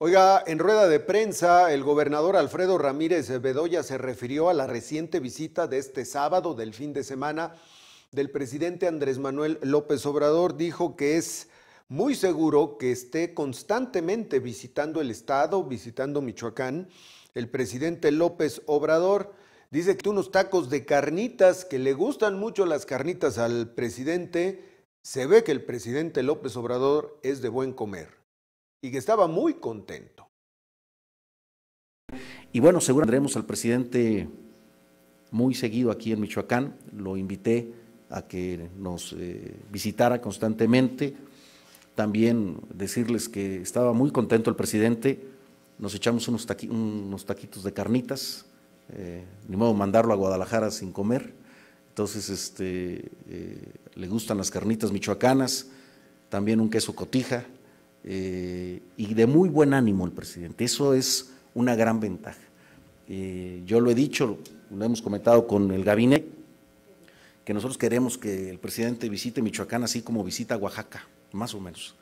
Oiga, en rueda de prensa, el gobernador Alfredo Ramírez Bedoya se refirió a la reciente visita de este sábado, del fin de semana, del presidente Andrés Manuel López Obrador. Dijo que es muy seguro que esté constantemente visitando el Estado, visitando Michoacán. El presidente López Obrador dice que unos tacos de carnitas, que le gustan mucho las carnitas al presidente, se ve que el presidente López Obrador es de buen comer y que estaba muy contento. Y bueno, seguro tendremos al presidente muy seguido aquí en Michoacán. Lo invité a que nos eh, visitara constantemente. También decirles que estaba muy contento el presidente. Nos echamos unos, taquitos de carnitas. Eh, ni modo mandarlo a Guadalajara sin comer. Entonces, este, eh, le gustan las carnitas michoacanas. También un queso cotija, eh, y de muy buen ánimo el presidente. Eso es una gran ventaja. Eh, yo lo he dicho, lo hemos comentado con el gabinete, que nosotros queremos que el presidente visite Michoacán así como visita Oaxaca, más o menos.